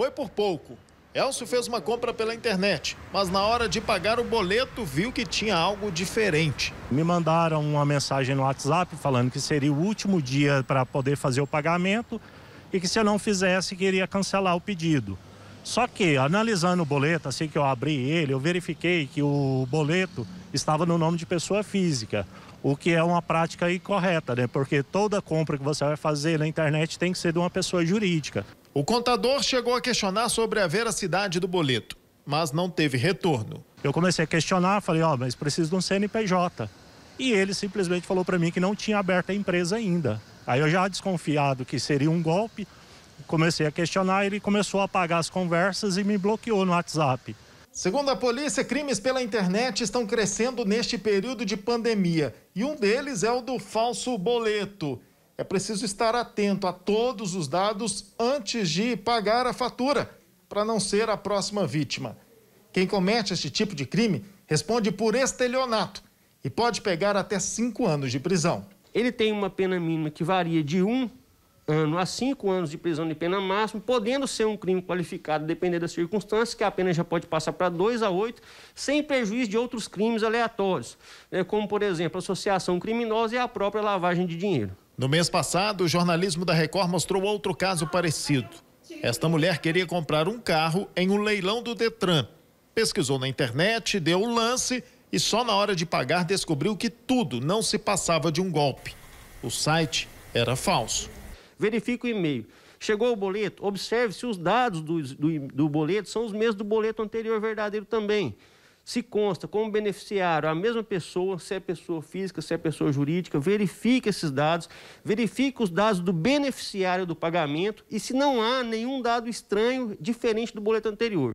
foi por pouco. Elcio fez uma compra pela internet, mas na hora de pagar o boleto viu que tinha algo diferente. Me mandaram uma mensagem no WhatsApp falando que seria o último dia para poder fazer o pagamento e que se eu não fizesse, queria cancelar o pedido. Só que, analisando o boleto, assim que eu abri ele, eu verifiquei que o boleto estava no nome de pessoa física, o que é uma prática incorreta, né? Porque toda compra que você vai fazer na internet tem que ser de uma pessoa jurídica. O contador chegou a questionar sobre a veracidade do boleto, mas não teve retorno. Eu comecei a questionar, falei, ó, oh, mas preciso de um CNPJ. E ele simplesmente falou para mim que não tinha aberto a empresa ainda. Aí eu já desconfiado que seria um golpe, comecei a questionar, ele começou a apagar as conversas e me bloqueou no WhatsApp. Segundo a polícia, crimes pela internet estão crescendo neste período de pandemia e um deles é o do falso boleto. É preciso estar atento a todos os dados antes de pagar a fatura, para não ser a próxima vítima. Quem comete este tipo de crime responde por estelionato e pode pegar até cinco anos de prisão. Ele tem uma pena mínima que varia de um ano a cinco anos de prisão de pena máxima, podendo ser um crime qualificado, dependendo das circunstâncias, que a pena já pode passar para dois a oito, sem prejuízo de outros crimes aleatórios, né? como, por exemplo, associação criminosa e a própria lavagem de dinheiro. No mês passado, o jornalismo da Record mostrou outro caso parecido. Esta mulher queria comprar um carro em um leilão do Detran. Pesquisou na internet, deu um lance e só na hora de pagar descobriu que tudo não se passava de um golpe. O site era falso. Verifique o e-mail. Chegou o boleto, observe se os dados do, do, do boleto são os mesmos do boleto anterior verdadeiro também se consta como beneficiário a mesma pessoa, se é pessoa física, se é pessoa jurídica, verifique esses dados, verifique os dados do beneficiário do pagamento e se não há nenhum dado estranho diferente do boleto anterior.